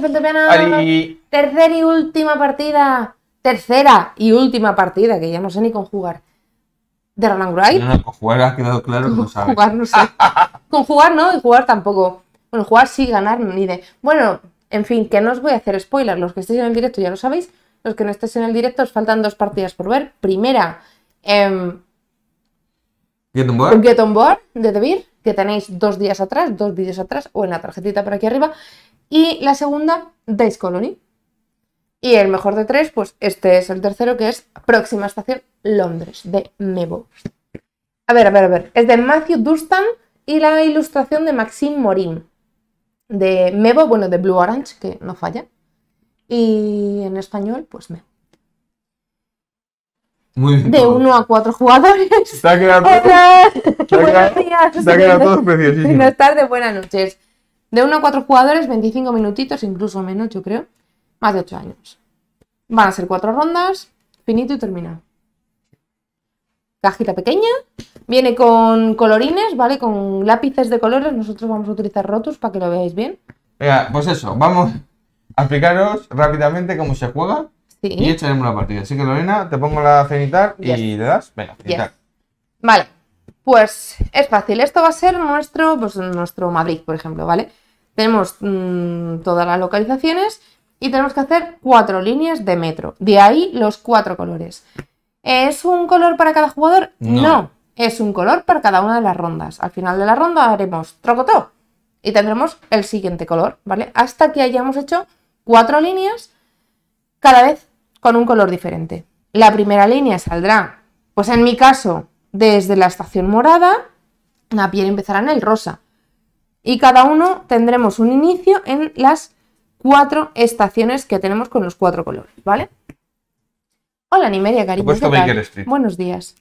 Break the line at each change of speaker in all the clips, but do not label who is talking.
Pues Tercera y última partida. Tercera y última partida, que ya no sé ni jugar ¿De Roland Wright?
Con jugar ha claro no
y jugar tampoco. Bueno, jugar sí, ganar ni de. Bueno, en fin, que no os voy a hacer spoilers. Los que estéis en el directo ya lo sabéis. Los que no estéis en el directo os faltan dos partidas por ver. Primera, eh,
Get on
board. de Debir, que tenéis dos días atrás, dos vídeos atrás, o en la tarjetita por aquí arriba. Y la segunda, Days Colony. Y el mejor de tres, pues este es el tercero, que es Próxima Estación Londres, de Mebo. A ver, a ver, a ver. Es de Matthew Durstan y la ilustración de Maxime Morin. De Mebo, bueno, de Blue Orange, que no falla. Y en español, pues Mebo.
Muy bien. De uno
a cuatro jugadores.
Buenos días.
todo Buenas tardes, buenas noches. De 1 a 4 jugadores, 25 minutitos, incluso menos, yo creo. Más de 8 años. Van a ser cuatro rondas, finito y terminado. Cajita pequeña. Viene con colorines, ¿vale? Con lápices de colores. Nosotros vamos a utilizar Rotus para que lo veáis bien.
Venga, pues eso, vamos a explicaros rápidamente cómo se juega. Sí. Y echaremos la partida. Así que Lorena, te pongo la cenitar y le das. Venga, cenitar.
Vale, pues es fácil. Esto va a ser nuestro, pues, nuestro Madrid, por ejemplo, ¿vale? Tenemos mm, todas las localizaciones y tenemos que hacer cuatro líneas de metro. De ahí los cuatro colores. ¿Es un color para cada jugador? No. Es un color para cada una de las rondas. Al final de la ronda haremos trocotó y tendremos el siguiente color, ¿vale? Hasta que hayamos hecho cuatro líneas, cada vez con un color diferente. La primera línea saldrá, pues en mi caso, desde la estación morada, la piel empezará en el rosa y cada uno tendremos un inicio en las cuatro estaciones que tenemos con los cuatro colores, ¿vale? Hola Nimeria, cariño. Buenos días.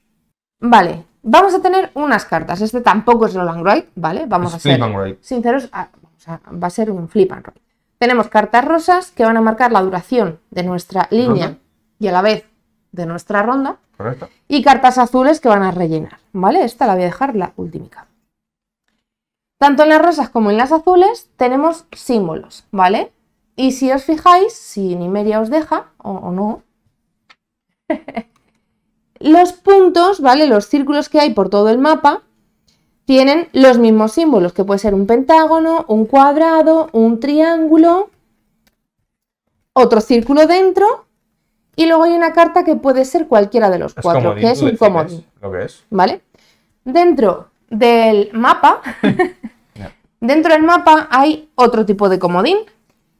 Vale, vamos a tener unas cartas. Este tampoco es Roland Wright, ¿vale? Vamos a ser sinceros, ah, va a ser un flip and Tenemos cartas rosas que van a marcar la duración de nuestra línea y a la vez de nuestra ronda. Correcto. Y cartas azules que van a rellenar, ¿vale? Esta la voy a dejar la última. Tanto en las rosas como en las azules tenemos símbolos, ¿vale? Y si os fijáis, si Nimeria os deja o, no, los puntos, ¿vale? Los círculos que hay por todo el mapa tienen los mismos símbolos, que puede ser un pentágono, un cuadrado, un triángulo, otro círculo dentro y luego hay una carta que puede ser cualquiera de los cuatro, que es un comodín. Lo que es. ¿Vale? Dentro del mapa, dentro del mapa hay otro tipo de comodín,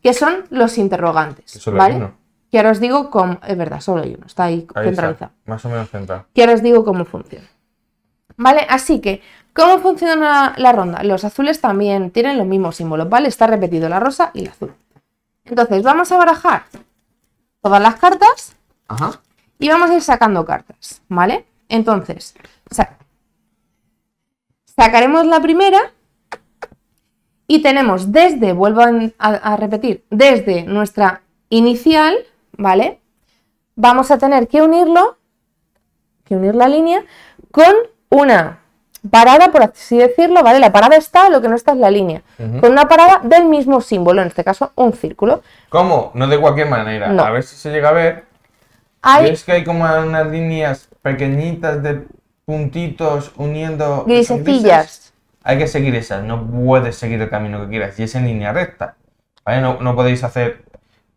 que son los interrogantes. ¿vale? Que ahora os digo cómo. Es verdad, solo hay uno, está ahí, centralizado. más o menos Que os digo cómo funciona. ¿Vale? Así que, ¿cómo funciona la, ronda? Los azules también tienen los mismos símbolos, ¿vale? Está repetido la rosa y el azul. Entonces, vamos a barajar todas las cartas y vamos a ir sacando cartas, ¿vale? Entonces, o sea, Sacaremos la primera y tenemos desde, vuelvo a, repetir, desde nuestra inicial, ¿vale? Vamos a tener que unirlo, que unir la línea, con una parada, por así decirlo, ¿vale? La parada está, lo que no está es la línea. Con una parada del mismo símbolo, en este caso un círculo.
¿Cómo? No de cualquier manera. A ver si se llega a ver. Hay... que hay como unas líneas pequeñitas de puntitos uniendo... Grisecillas. Hay que seguir esas, no puedes seguir el camino que quieras, y es en línea recta. ¿Vale? No, podéis hacer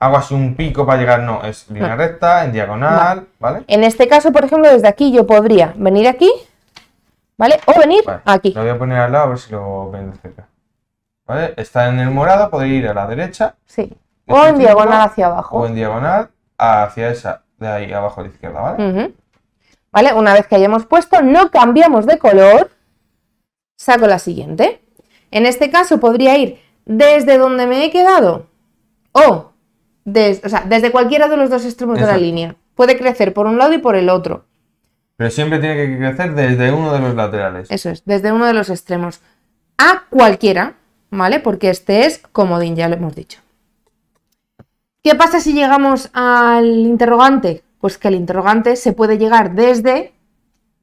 hago así un pico para llegar, no, es línea mm. recta, en diagonal, ¿vale?
En este caso, por ejemplo, desde aquí yo podría venir aquí, ¿vale? O venir
aquí. Lo voy a poner al lado a ver si lo ven cerca. ¿Vale? Está en el morado, podéis ir a la derecha. Sí. O en diagonal hacia abajo. O en diagonal hacia esa de ahí abajo a la izquierda, ¿vale?
Una vez que hayamos puesto, no cambiamos de color, saco la siguiente. En este caso podría ir desde donde me he quedado o, desde cualquiera de los dos extremos de la línea. Puede crecer por un lado y por el otro.
Pero siempre tiene que crecer desde uno de los laterales.
Eso es, desde uno de los extremos. A cualquiera, ¿vale? Porque este es comodín, ya lo hemos dicho. ¿Qué pasa si llegamos al interrogante? Pues que el interrogante se puede llegar desde,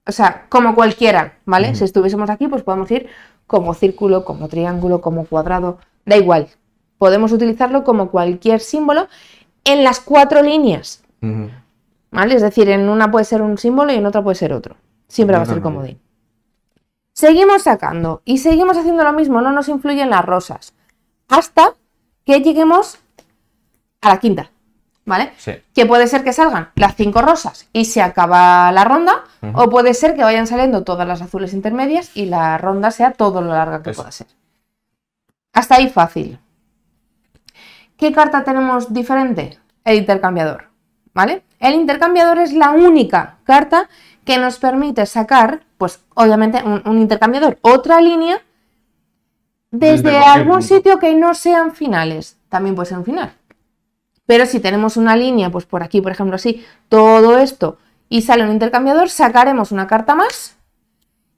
o sea, como cualquiera, ¿vale? Si estuviésemos aquí, pues podemos ir como círculo, como triángulo, como cuadrado, da igual. Podemos utilizarlo como cualquier símbolo en las cuatro líneas, ¿vale? Es decir, en una puede ser un símbolo y en otra puede ser otro. Siempre va a ser como comodín. Seguimos sacando y seguimos haciendo lo mismo, no nos influyen las rosas, hasta que lleguemos a la quinta. ¿vale? Que puede ser que salgan las cinco rosas y se acaba la ronda, o puede ser que vayan saliendo todas las azules intermedias y la ronda sea todo lo larga que pueda ser. Hasta ahí fácil. ¿Qué carta tenemos diferente? El intercambiador, ¿vale? El intercambiador es la única carta que nos permite sacar, pues obviamente un, intercambiador, otra línea desde, algún sitio que no sean finales. También puede ser un final, pero si tenemos una línea, pues por aquí, por ejemplo, así, todo esto, y sale un intercambiador, sacaremos una carta más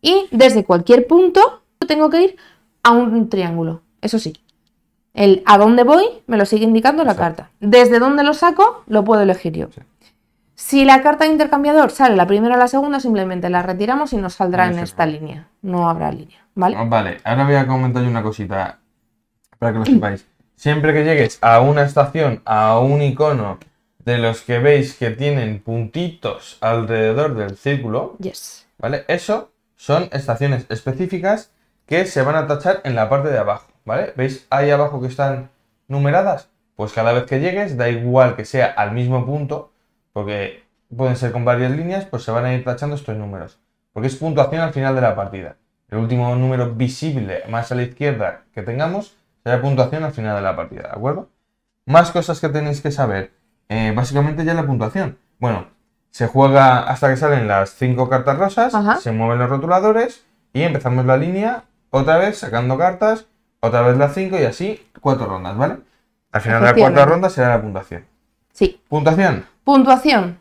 y desde cualquier punto tengo que ir a un triángulo. Eso sí, el a dónde voy me lo sigue indicando la carta. Desde dónde lo saco lo puedo elegir yo. Si la carta de intercambiador sale la primera o la segunda, simplemente la retiramos y nos saldrá en esta línea. No habrá línea, ¿vale?
Ah, vale, ahora voy a comentar una cosita para que lo sepáis siempre que llegues a una estación, a un icono de los que veis que tienen puntitos alrededor del círculo, ¿vale? Eso son estaciones específicas que se van a tachar en la parte de abajo, ¿vale? ¿Veis ahí abajo que están numeradas? Pues cada vez que llegues, da igual que sea al mismo punto, porque pueden ser con varias líneas, pues se van a ir tachando estos números. Porque es puntuación al final de la partida. El último número visible más a la izquierda que tengamos Será puntuación al final de la partida, ¿de acuerdo? Más cosas que tenéis que saber. Eh, básicamente ya la puntuación. Bueno, se juega hasta que salen las cinco cartas rosas, se mueven los rotuladores y empezamos la línea otra vez sacando cartas, otra vez las cinco y así cuatro rondas, ¿vale? Al final de la cuarta ronda será la puntuación. Sí. ¿Puntuación?
Puntuación.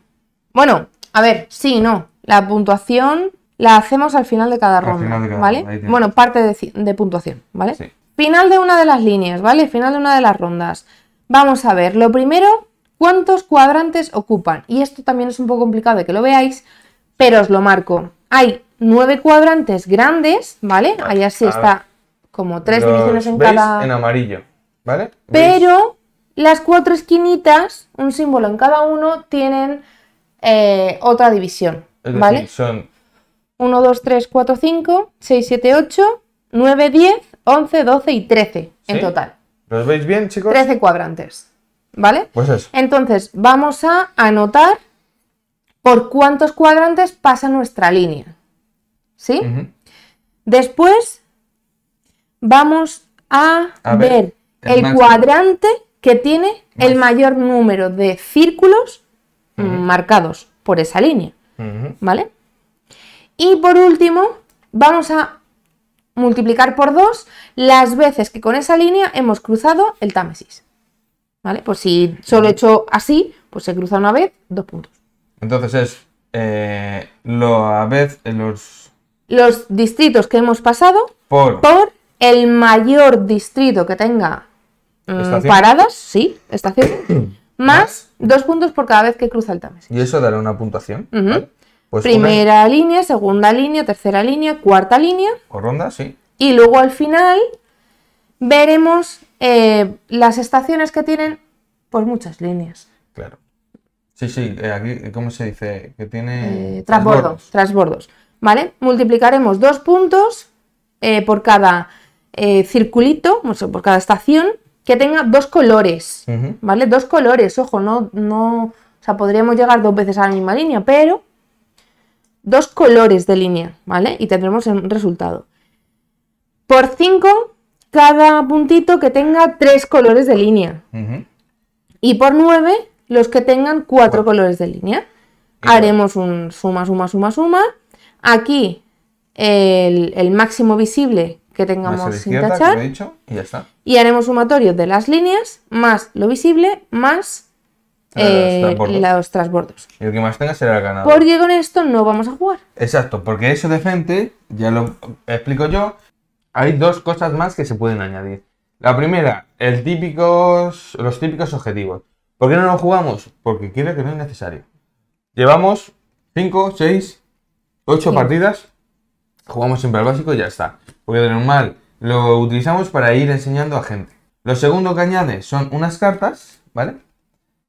Bueno, a ver, sí, no. La puntuación la hacemos al final de cada ronda, ¿vale? bueno, parte de, de puntuación, ¿vale? Sí. Final de una de las líneas, ¿vale? Final de una de las rondas. Vamos a ver, lo primero, cuántos cuadrantes ocupan. Y esto también es un poco complicado de que lo veáis, pero os lo marco. Hay nueve cuadrantes grandes, ¿vale? Ahí así está como tres divisiones en cada. En
amarillo, ¿vale?
Pero las cuatro esquinitas, un símbolo en cada uno, tienen eh, otra división. ¿Vale? son 1, 2, 3, 4, 5, 6, 7, 8, 9, 10 11, 12 y 13 en total. ¿Los veis bien, chicos? 13 cuadrantes, ¿vale? Pues eso. Entonces, vamos a anotar por cuántos cuadrantes pasa nuestra línea, ¿sí? Después, vamos a, ver, el, cuadrante que tiene el mayor número de círculos marcados por esa línea, ¿vale? Y por último, vamos a multiplicar por dos las veces que con esa línea hemos cruzado el Támesis. ¿Vale? Pues si solo he hecho así, pues se cruza una vez, dos puntos.
Entonces es la eh, lo a vez los...
Los distritos que hemos pasado por, el mayor distrito que tenga mm, paradas, sí, estación, más, más dos puntos por cada vez que cruza el Támesis.
Y eso dará una puntuación,
Primera línea, segunda línea, tercera línea, cuarta línea.
O sí.
Y luego al final veremos eh, las estaciones que tienen pues muchas líneas.
Claro. Sí, sí, eh, aquí, eh, ¿cómo se dice? Que tiene... Eh, transbordo,
transbordos. ¿Vale? Multiplicaremos dos puntos por cada circulito, por cada estación, que tenga dos colores. ¿Vale? Dos colores, ojo, no, no... O sea, podríamos llegar dos veces a la misma línea, pero dos colores de línea, ¿vale? Y tendremos un resultado. Por 5, cada puntito que tenga tres colores de línea. Y por 9, los que tengan cuatro colores de línea. Haremos un suma, suma, suma, suma. Aquí el, máximo visible que tengamos sin tachar. y, y haremos sumatorio de las líneas, más lo visible, más y eh, eh, los transbordos.
El que más tenga será el ganador. Porque
con esto no vamos a jugar.
Exacto, porque eso de frente, ya lo explico yo, hay dos cosas más que se pueden añadir. La primera, el los típicos objetivos. ¿Por qué no lo jugamos? Porque quiere que no es necesario. Llevamos 5, 6, 8 partidas. Jugamos siempre al básico y ya está. Porque de normal lo utilizamos para ir enseñando a gente. Lo segundo que añade son unas cartas, ¿vale?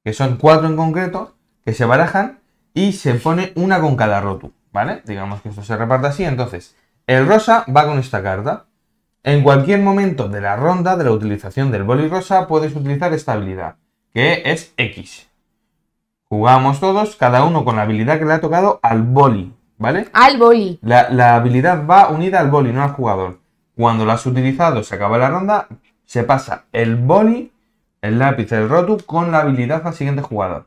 que son cuatro en concreto, que se barajan y se pone una con cada roto ¿vale? Digamos que esto se reparte así, entonces el rosa va con esta carta. En cualquier momento de la ronda de la utilización del boli rosa puedes utilizar esta habilidad, que es X. Jugamos todos, cada uno con la habilidad que le ha tocado al boli, ¿vale?
Al boli.
La, la habilidad va unida al boli, no al jugador. Cuando la has utilizado, se acaba la ronda, se pasa el boli el lápiz del Rotu con la habilidad al siguiente jugador.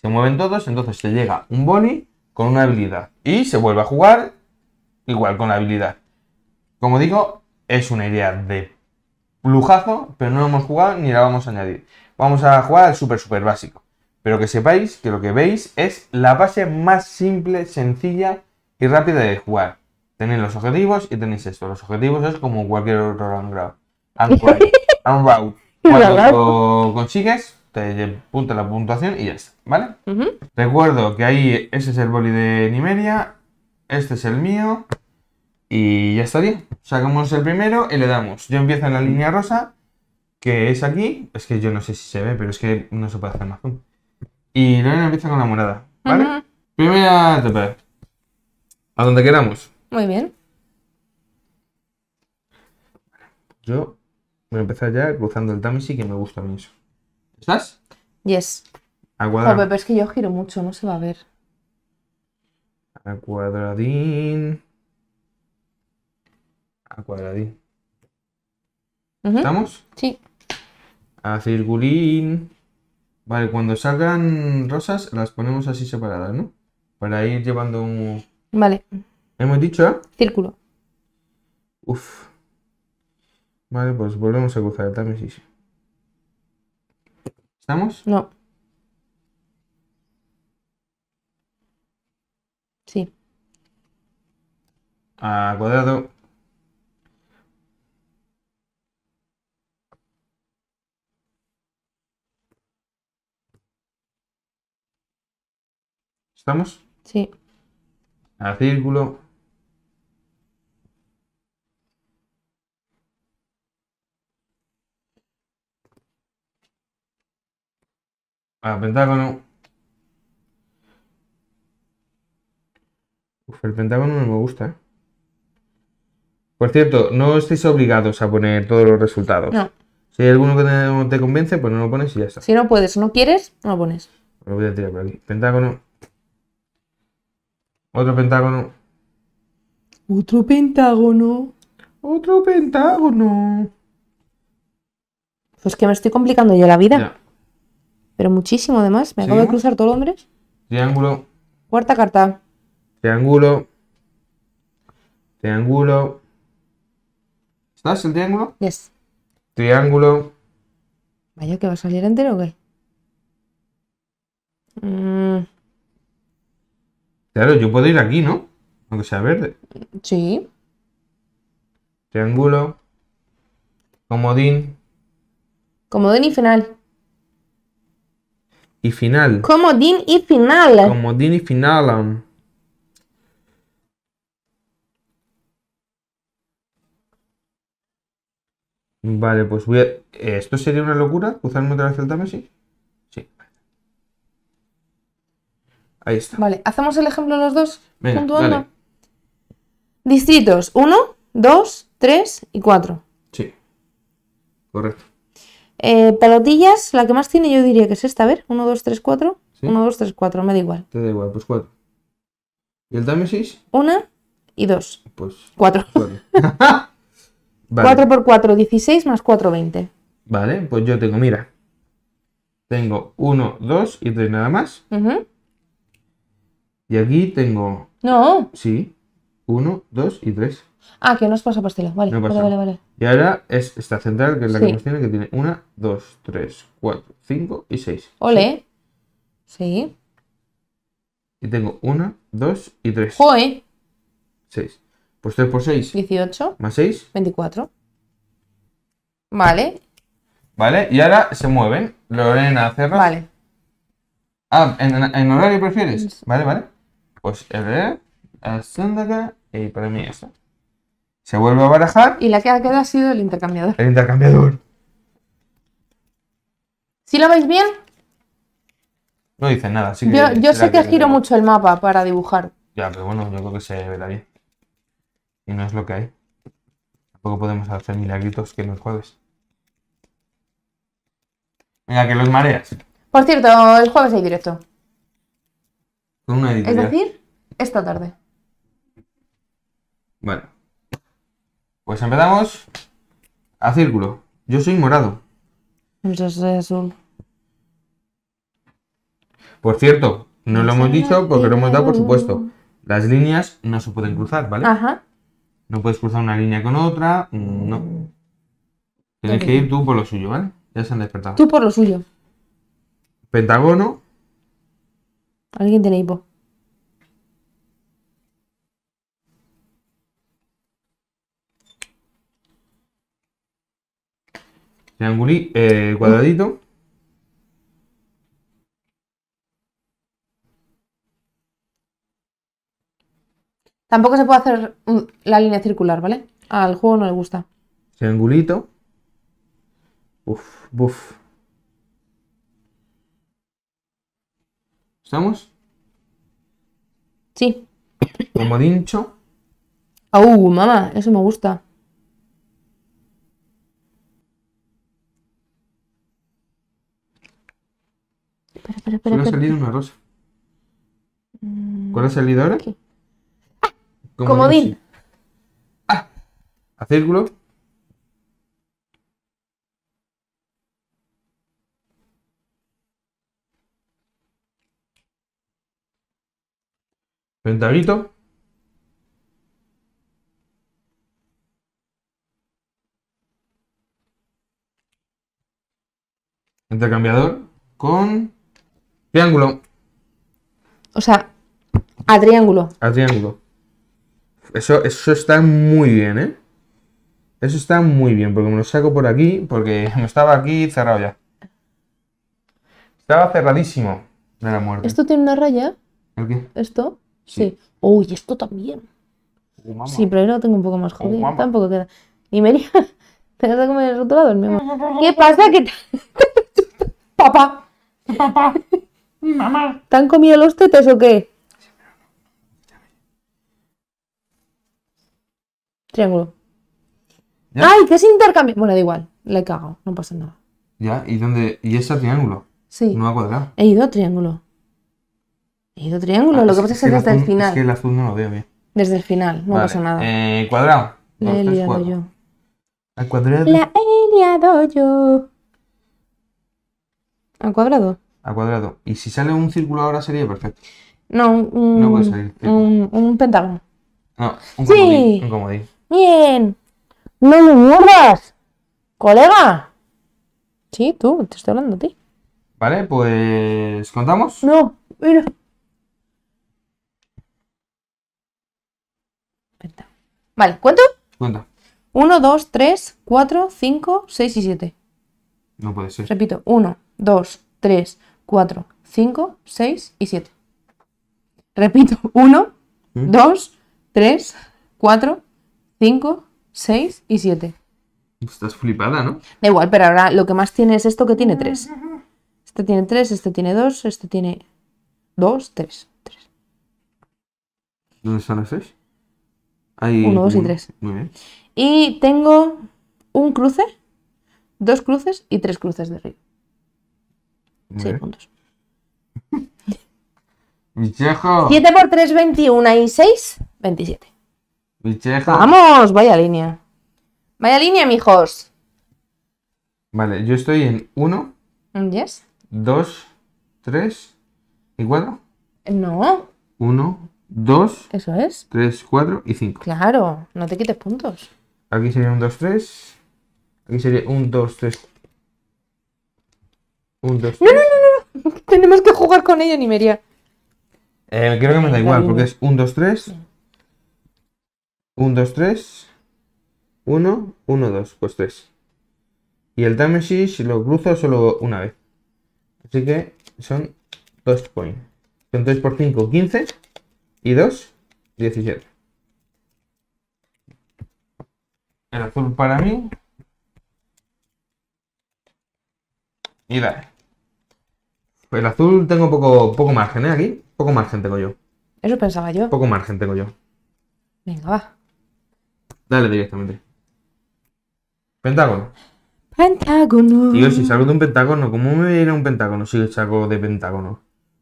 Se mueven todos, entonces se llega un boni con una habilidad. Y se vuelve a jugar igual con la habilidad. Como digo, es una idea de lujazo, pero no lo hemos jugado ni la vamos a añadir. Vamos a jugar al súper, súper básico. Pero que sepáis que lo que veis es la base más simple, sencilla y rápida de jugar. Tenéis los objetivos y tenéis esto. Los objetivos es como cualquier otro round Un Cuando consigues, te punta la puntuación y ya está, ¿vale? Recuerdo que ahí ese es el boli de Nimeria, este es el mío y ya está bien. Sacamos el primero y le damos. Yo empiezo en la línea rosa, que es aquí. Es que yo no sé si se ve, pero es que no se puede hacer más zoom. Y luego empieza con la morada, ¿vale? Primera tp. A donde queramos. Muy bien. Yo Voy a empezar ya cruzando el y que me gusta a mí eso. ¿Estás? Yes. A pero
es que yo giro mucho, no se va a ver.
A cuadradín. A cuadradín.
¿Estamos? Sí.
A circulín. Vale, cuando salgan rosas las ponemos así separadas, ¿no? Para ir llevando un... Vale. Hemos dicho, ¿eh?
Círculo. Uf,
Vale, pues volvemos a cruzar el Támesis.
¿Estamos? No. Sí.
A cuadrado.
¿Estamos? Sí.
A círculo. Ah, Pentágono. Uf, el Pentágono no me gusta, ¿eh? Por cierto, no estáis obligados a poner todos los resultados. No. Si hay alguno que no te convence, pues no lo pones y ya está.
Si no puedes no quieres, no lo pones.
Lo voy a tirar por aquí. Pentágono. Otro pentágono.
Otro pentágono. Otro pentágono. Pues que me estoy complicando yo la vida. Pero muchísimo, además. Me acabo de cruzar todo hombre. Triángulo. Cuarta carta.
Triángulo. Triángulo. ¿Estás el triángulo? Yes. Triángulo.
Vaya, que va a salir entero o qué? Mm.
Claro, yo puedo ir aquí, ¿no? Aunque sea verde. Sí. Triángulo. Comodín.
Comodín y final
y final. Como
din y final.
Como din y final. Vale, pues voy a... ¿Esto sería una locura? ¿Cruzarme otra la el Támesis? Sí. Ahí está.
Vale, ¿hacemos el ejemplo los dos?
Venga,
Distritos 1, 2, 3 y 4.
Sí. Correcto.
Eh, pelotillas, la que más tiene yo diría que es esta, a ver, 1, 2, 3, 4. 1, 2, 3, 4, me da igual.
Te da igual, pues 4. ¿Y el 6?
1 y 2, Pues. 4. 4 por 4, 16 más 4, 20.
Vale, pues yo tengo, mira. Tengo 1, 2 y 3 nada más. Y aquí tengo. No. Sí. 1, 2 y 3.
Ah, que no es pastela. Vale, vale, vale, vale, Y ahora
es esta central, que es la que nos tiene, que tiene 1, 2, 3, 4, 5 y 6.
Ole. Sí.
Y tengo 1, 2 y 3. ¡Joe! 6. Pues 3 por 6.
18. Más 6. 24. Vale.
Vale, y ahora se mueven. Lorena Cerras. Vale. Ah, ¿en, horario prefieres? Vale, vale. Pues el eh, de acá y para mí esta. Se vuelve a barajar.
Y la que ha quedado ha sido el intercambiador.
El intercambiador.
Si lo veis bien?
No dice nada, Yo, sé que, giro
mucho el mapa para dibujar.
Ya, pero bueno, yo creo que se verá bien. Y no es lo que hay. Tampoco podemos hacer milagritos que los jueves. Venga, que los mareas.
Por cierto, el jueves hay directo.
Con una edición. Es
decir, esta tarde.
Bueno. Pues empezamos a círculo. Yo soy morado.
Yo soy azul.
Por cierto, no lo hemos dicho porque lo hemos dado por supuesto. Las líneas no se pueden cruzar, ¿vale? Ajá. No puedes cruzar una línea con otra, no. Tienes que ir tú por lo suyo, ¿vale? Ya se han despertado. Tú por lo suyo. Pentágono.
Alguien tiene hipo.
Triangulito, eh, cuadradito.
Tampoco se puede hacer mm, la línea circular, ¿vale? Al juego no le gusta.
Triangulito. Uf, buf. ¿Estamos? Sí. Como dincho.
mamá! Eso me gusta. Espera, ha salido
una rosa. Mm, ¿Cuál ha salido ahora? Ah, ¿Cómo Comodín. ¡Ah! A círculo. Intercambiador con Triángulo.
O sea, a triángulo.
A triángulo. Eso, eso está muy bien, ¿eh? Eso está muy bien, porque me lo saco por aquí, porque me estaba aquí cerrado ya. Estaba cerradísimo de la muerte.
¿Esto tiene una raya? ¿El qué? ¿Esto? Sí. Uy, esto también. Uh, sí, pero yo lo tengo un poco más uh, jodido. Tampoco queda. Y María te vas a comer el ¿Qué pasa? ¿Qué Papá. Papá. Mamá. ¿Te han comido los tetes o qué? Triángulo. ¡Ay, que es intercambio! Bueno, da igual, le cago, no pasa nada.
Ya, ¿y dónde? ¿Y ese triángulo? Sí. No ha cuadrado.
He ido a triángulo. He ido a triángulo, ah, lo que pasa es, que desde el, final. Es que
el azul no lo veo bien.
Desde el final, no pasa nada.
Eh, cuadrado.
La he liado yo.
cuadrado. La
he liado yo. Al cuadrado
a cuadrado. Y si sale un círculo ahora sería perfecto.
No, un, no un, un pentágono.
No, un sí. comodín,
un Bien. No me muerdas, colega. Sí, tú, te estoy hablando a ti.
Vale, pues contamos. No,
mira. Vale, ¿cuánto? Cuenta. 1, 2, 3, 4, 5, 6 y 7. No puede ser. Repito, 1, 2, 3, 4, 5, 6 y 7. Repito, 1, 2, 3, 4, 5, 6 y 7.
Estás flipada, ¿no?
Da igual, pero ahora lo que más tiene es esto que tiene 3. Este tiene 3, este tiene 2, este tiene 2, 3. 3.
¿Dónde están las 6? 1, 2 y 3. Muy bien.
Y tengo un cruce, dos cruces y tres cruces de río.
6 puntos. 7
por 3, 21 y 6, 27. Vamos, vaya línea. Vaya línea, mijos.
Vale, yo estoy en 1. Yes. 2, 3 y 4. No. 1, 2. Eso es. 3, 4 y 5.
Claro, no te quites puntos.
Aquí sería un 2, 3. Aquí sería un 2, 3, no, no, no,
no, no. Tenemos que jugar con ello, Nimeria.
Eh, creo que me da igual, porque es 1, 2, 3. 1, 2, 3. 1, 1, 2. Pues 3. Y el damage si lo cruzo solo una vez. Así que son 2 points. Son 3 por 5, 15. Y 2, 17. El azul para mí. Mira pues el azul tengo poco, poco margen, ¿eh? Aquí, poco margen tengo yo.
Eso pensaba yo. Poco margen tengo yo. Venga, va.
Dale directamente. Pentágono.
Pentágono. Tío, si
salgo de un pentágono, ¿cómo me viene un pentágono si salgo de pentágono?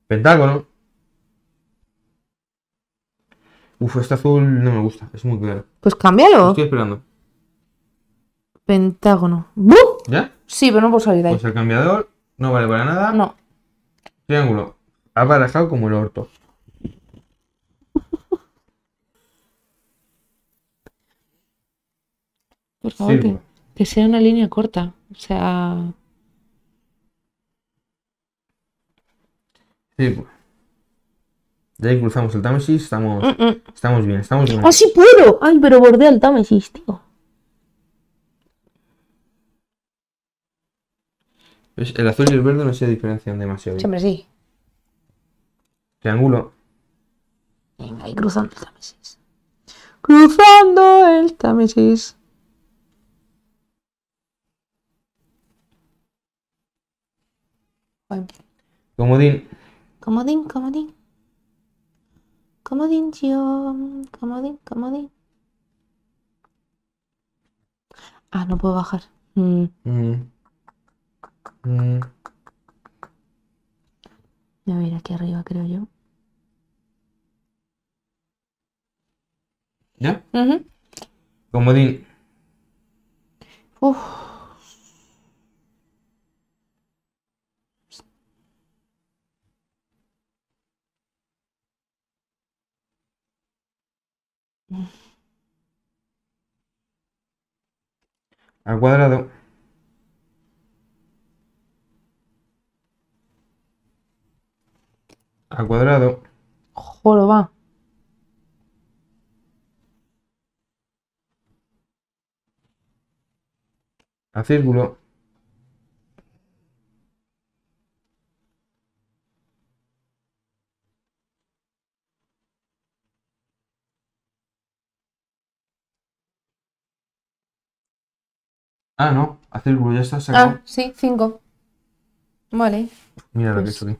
Pentágono. Uf, este azul no me gusta, es muy claro.
Pues cámbialo. Estoy esperando. Pentágono. ¿Ya? Sí, pero no puedo salir de ahí. Pues
el cambiador no vale para nada. No. Triángulo. Ha barajado como el orto.
Por favor, que, sea una línea corta. O sea.
Sí. Ya pues. cruzamos el Támesis, estamos, mm, mm. estamos bien, estamos bien. ¡Ah,
sí puedo! ¡Ay, pero bordea el Támesis, tío!
El azul y el verde no se diferencian demasiado. Siempre sí. Triángulo. Venga, y cruzando el Támesis.
Cruzando el Támesis. Comodín. Comodín, comodín. Comodín, tío. Comodín, comodín. Ah, no puedo bajar. Mm. Mm. Mm. Voy A ver, aquí arriba creo yo. ¿Ya? Uh Como Comodín. Uf.
Al cuadrado.
A cuadrado. va!
A círculo. Ah, no, a círculo ya está. ah,
sí, Cinco. Vale.
Mira lo que he pues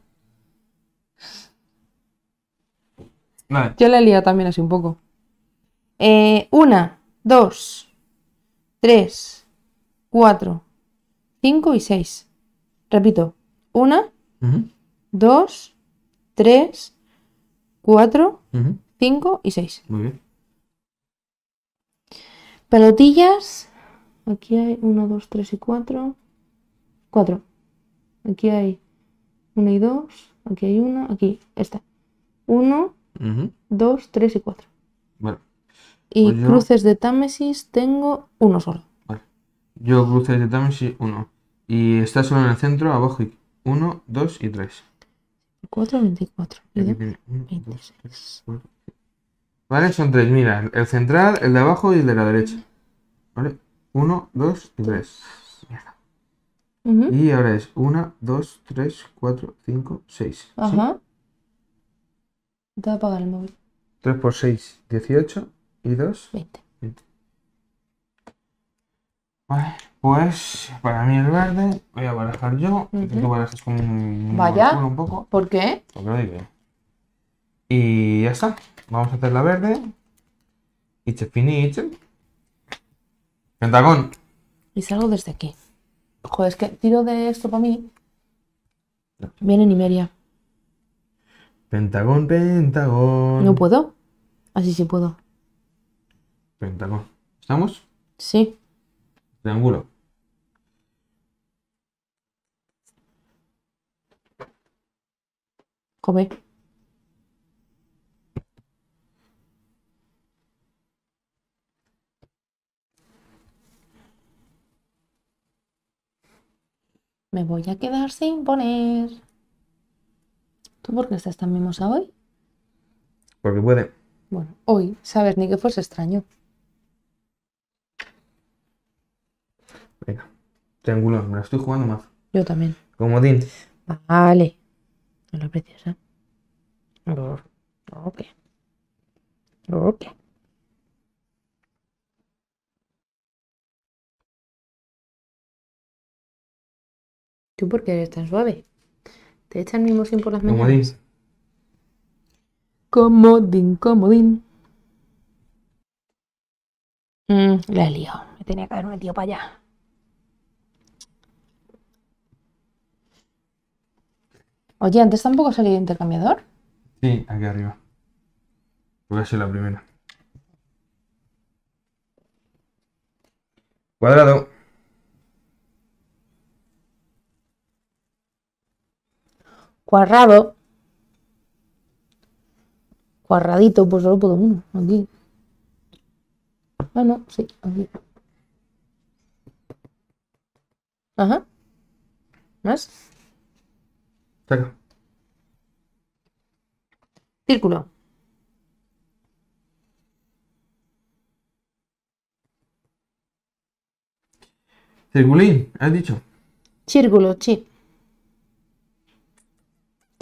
yo la he liado también así un poco. Eh, una, dos, tres, cuatro, cinco y seis. Repito. Una, dos, tres, cuatro, cinco y seis. Muy bien. Pelotillas. Aquí hay una, dos, tres y cuatro. Cuatro. Aquí hay una y dos. Aquí hay uno, aquí está. 1, 2, 3 y 4.
Y pues cruces
de támesis tengo uno solo.
Yo cruce de Támezis 1. Y está solo en el centro abajo. 1, 2 y 3.
4, 24.
26. Vale, son 3. Mira, el central, el de abajo y el de la derecha. 1, 2 y 3. Y ahora es 1, 2, 3, 4, 5, 6.
Ajá. Te voy a apagar el móvil.
3 por 6, 18. Y 2, 20. 20. Vale, pues para mí el verde voy a barajar yo. Uh -huh. con un, Vaya,
un poco. ¿Por qué?
Porque lo digo. Y ya está. Vamos a hacer la verde. It's finished. Pentagón.
Y salgo desde aquí. Joder, es que tiro de esto para mí. No. Viene media.
Pentagón, pentagón. No
puedo. Así sí puedo.
Pentagón. ¿Estamos? Sí. Triángulo.
Come. Me voy a quedar sin poner. ¿Tú por qué estás tan mimosa hoy? Porque puede. Bueno, hoy, sabes, ni que fuese extraño.
Venga, triángulo, me la estoy jugando más. Yo también. como Comodín.
Vale. No lo preciosa. Ok. Ok. ¿Tú por qué eres tan suave? ¿Te echan mismo por las manos? Comodín. Comodín, comodín. Mm, la he liado. Me tenía que haber metido para allá. Oye, antes tampoco salía intercambiador.
Sí, aquí arriba. Voy a ser la primera.
Cuadrado. cuadrado, cuadradito, pues solo puedo uno, aquí. Ah, no, sí, aquí. Ajá. ¿Más? Círculo.
Circulín, has dicho.
Círculo, sí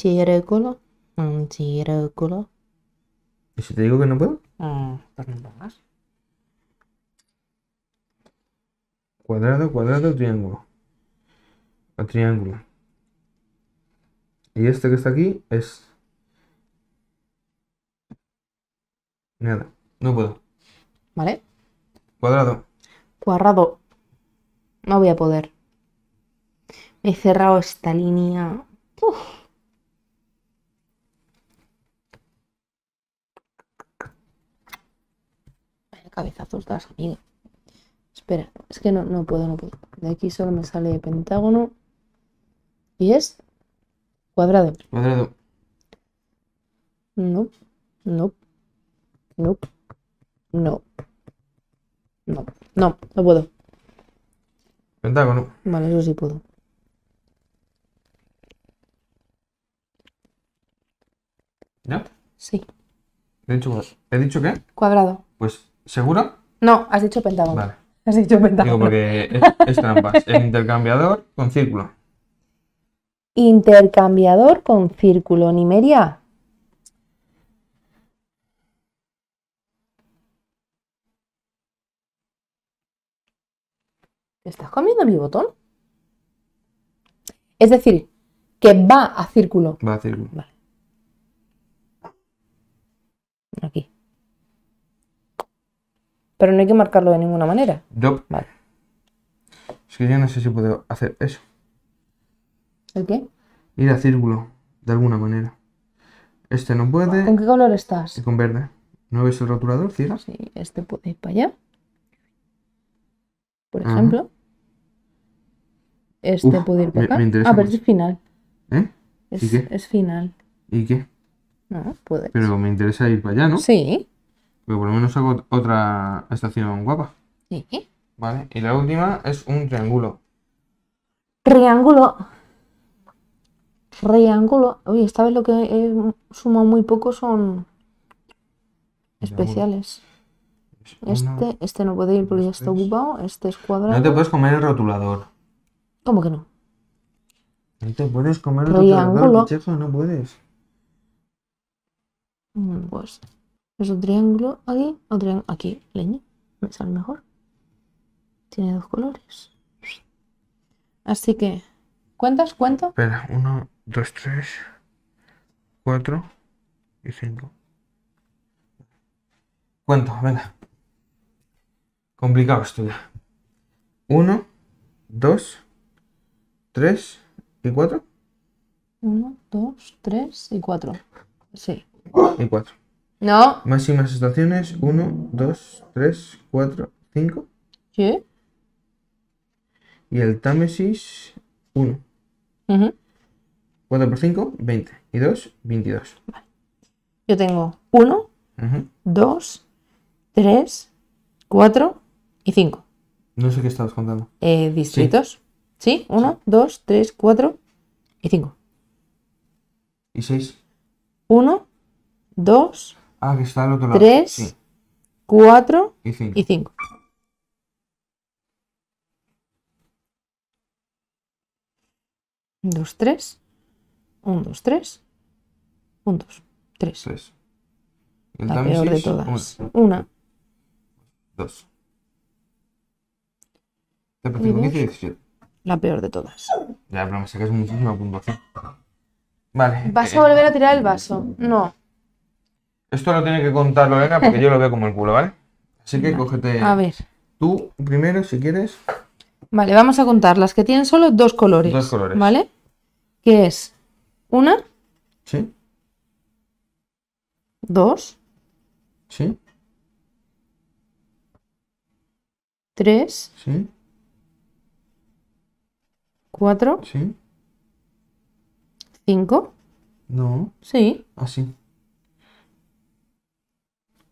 círculo, un círculo.
¿Y si te digo que no puedo? Ah, Cuadrado, cuadrado, triángulo. a triángulo. Y este que está aquí es... Nada, no puedo. ¿Vale? Cuadrado.
Cuadrado. No voy a poder. He cerrado esta línea. cabezazos das, sonido. Espera, es que no, no puedo, no puedo. De aquí solo me sale pentágono. ¿Y es? Cuadrado. Cuadrado. No, no, no, no, no, no, no puedo. Pentágono. Vale, eso sí puedo. ¿Ya? Sí.
He dicho, ¿He dicho qué? Cuadrado. Pues ¿Seguro?
No, has dicho pentágono. Vale. Has dicho pentágono. Digo, porque
es, trampa. El intercambiador con círculo.
Intercambiador con círculo, Nimeria. ¿Te estás comiendo mi botón? Es decir, que va a círculo.
Va a círculo. Vale.
Aquí. Pero no hay que marcarlo de ninguna manera.
Yo. Vale. Es que yo no sé si puedo hacer eso. ¿El qué? Ir a círculo, de alguna manera. Este no puede. ¿Con qué color estás? con verde. ¿No ves el rotulador? Cierra. Sí, este puede ir para allá. Por ejemplo.
Este puede ir para acá. Me, ah, pero este es final. ¿Eh? Es, es final. ¿Y qué? No, ah, puede.
Pero me interesa ir para allá, ¿no? Sí. Pero por lo menos hago otra estación guapa. Sí. Vale, y la última es un triángulo.
Triángulo. Triángulo. Oye, esta vez lo que he sumado muy poco son especiales. este, este no puede ir porque ya está ocupado. Este es cuadrado. No te puedes
comer el rotulador. ¿Cómo que no? No te puedes comer el rotulador, muchacho. no puedes.
Mm, pues es un triángulo aquí, o aquí, leña. Me mejor. Tiene dos colores. Así que, ¿cuentas? ¿Cuánto?
Espera, 1, 2, 3, 4 y 5. cuánto venga. Complicado esto 1, 2, 3 y 4.
1, 2, 3 y 4. Sí. Y 4. No.
Máximas estaciones, 1, 2, 3, 4, 5. Sí. Y el Támesis, 1. 4 por 5, 20. Y 2, 22.
Yo tengo 1, 2, 3, 4 y 5.
No sé qué estabas contando. Eh, distritos.
Sí. 1, 2, 3, 4 y 5. ¿Y 6? 1, 2,
Ah, está al otro lado. 3,
4 y 5. 1, 2, 3 1, 2, 3 1, 2,
3 La peor de todas. Una. 2
La peor de todas.
Ya, pero me muchísima puntuación. Vale. ¿Vas eh, a volver
a tirar el vaso? No.
Esto lo tiene que contar Lorena porque yo lo veo como el culo, ¿vale? Así que cógete. A ver. Tú primero, si quieres.
Vale, vamos a contar las que tienen solo dos colores. Dos colores. ¿Vale? Que es una. Sí. Dos. Sí. Tres. Sí. Cuatro. Sí. Cinco. No. Sí. Así.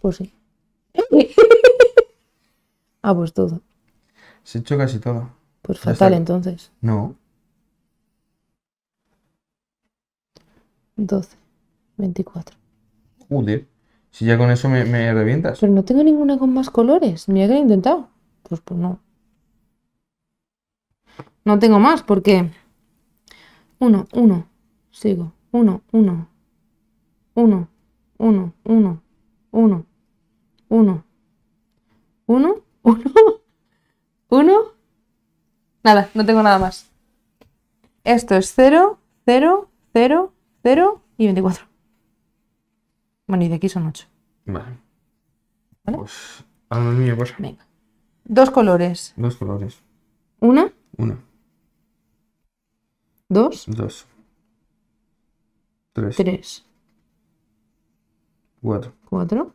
Pues sí. ah, pues todo.
Se ha hecho casi todo. Pues fatal entonces. No.
12, 24.
Joder. Si ya con eso me, revientas.
Pero no tengo ninguna con más colores. Ni que he intentado. Pues, pues no. No tengo más porque... Uno, uno. Sigo. Uno, uno. Uno, uno, uno. 1, 1, 1, 1, 1. Nada, no tengo nada más. Esto es 0, 0, 0, 0 y 24. Bueno, y de aquí son 8. Vale. ¿Vale? Pues,
a la misma cosa. Venga.
Dos colores.
Dos colores. Una. Una. Dos. Dos. Tres.
Tres. 4. 4.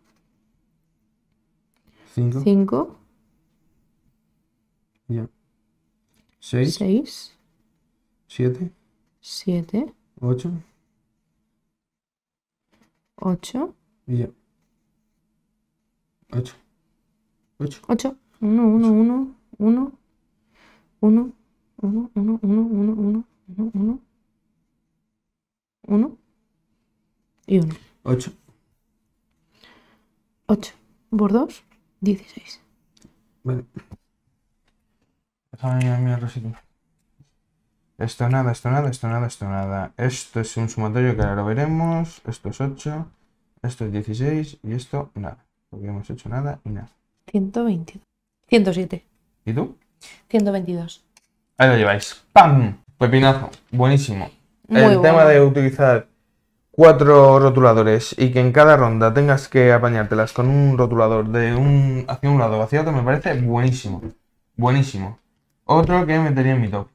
5. 5. Ya. 6. 6. 7. 7. 8. 8.
Ya. 8. 8.
8. 1, 1, 1, 1, 1, 1, 1, 1, 1, 1, 1, 1, 1 y 1. 8. 8 por 2, 16.
Vale. Ay, mira, esto nada, esto nada, esto nada, esto nada. Esto es un sumatorio que ahora lo veremos. Esto es 8, esto es 16 y esto nada. Porque hemos hecho nada y nada.
122. 107. ¿Y tú? 122.
Ahí lo lleváis. ¡Pam! Pepinazo. Buenísimo. el tema de utilizar cuatro rotuladores y que en cada ronda tengas que apañártelas con un rotulador de un hacia un lado hacia otro me parece buenísimo. Buenísimo. Otro que metería en mi top.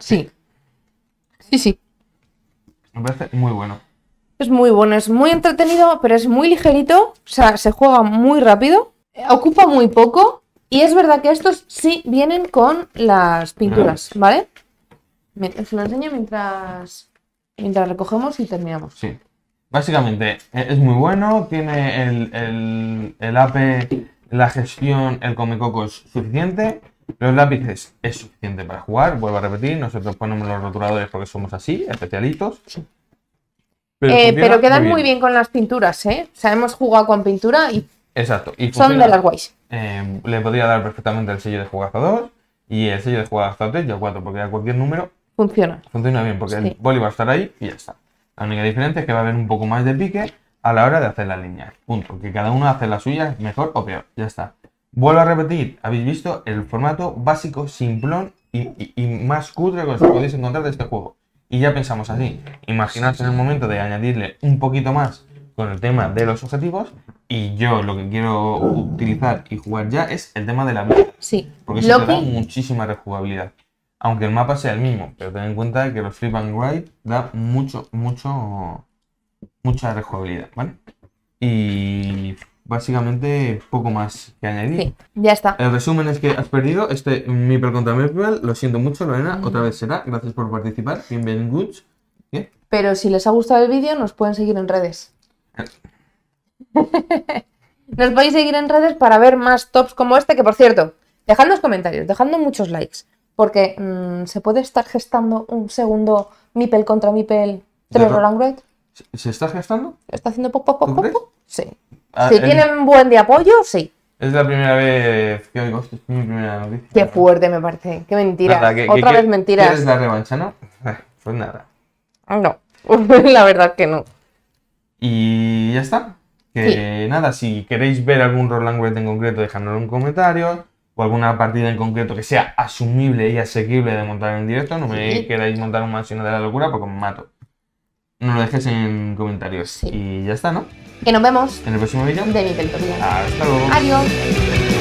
Sí. Sí, sí.
Me parece muy bueno.
Es muy bueno, es muy entretenido, pero es muy ligerito. O sea, se juega muy rápido. Ocupa muy poco. Y es verdad que estos sí vienen con las pinturas, ¿vale? Me, lo enseño mientras mientras recogemos y terminamos.
Sí. Básicamente, e-, es muy bueno, tiene el, el, el AP, la gestión, el comecoco es suficiente. Los lápices es suficiente para jugar, vuelvo a repetir, nosotros ponemos los rotuladores porque somos así, especialitos.
Eh, pero, quedan muy bien. con las pinturas, ¿eh? O sea, hemos jugado con pintura y,
Exacto. son de las guays. Em, le podría dar perfectamente el sello de jugazo 2 y el sello de jugazo 3 y 4, porque a cualquier número funciona. Funciona bien, porque el boli va a estar ahí y ya está. La única diferencia es que va a haber un poco más de pique a la hora de hacer la línea Punto. Que cada uno hace la suya mejor o peor. Ya está. Vuelvo a repetir, habéis visto el formato básico, simplón y, más cutre que os podéis encontrar de este juego. Y ya pensamos así. Imaginaos en el momento de añadirle un poquito más con el tema de los objetivos y yo lo que quiero utilizar y jugar ya es el tema de la vida.
Sí. Porque se te da
muchísima rejugabilidad aunque el mapa sea el mismo. Pero ten en cuenta que los flip and write da mucho, mucho, mucha rejugabilidad, ¿vale? Y básicamente poco más que añadir. Sí, ya está. El resumen es que has perdido este Meeple contra Meeple. Lo siento mucho, Lorena. Otra vez será. Gracias por participar. Bienvenidos.
Pero si les ha gustado el vídeo, nos pueden seguir en redes. nos podéis seguir en redes para ver más tops como este, que por cierto, dejando los comentarios, dejando muchos likes porque mm, se puede estar gestando un segundo Mipel contra Mipel de los Roland Great. ¿Se está gestando? ¿Está haciendo pop, pop, pop, pop? Sí. Ah, si tienen buen de apoyo, sí. Es
la primera vez que oigo esto, es mi primera noticia.
Qué fuerte me parece, qué mentira. Otra vez mentiras. ¿Quieres la
revancha, no? Ah, pues nada.
No, la verdad que no.
Y ya está. Que nada, si queréis ver algún Roland great en concreto, dejadnos un comentario o alguna partida en concreto que sea asumible y asequible de montar en directo, no me queráis montar un mansión de la locura porque me mato. No lo dejéis en comentarios. Y ya está, ¿no? Que nos vemos en el próximo vídeo de
mi Hasta luego. Adiós.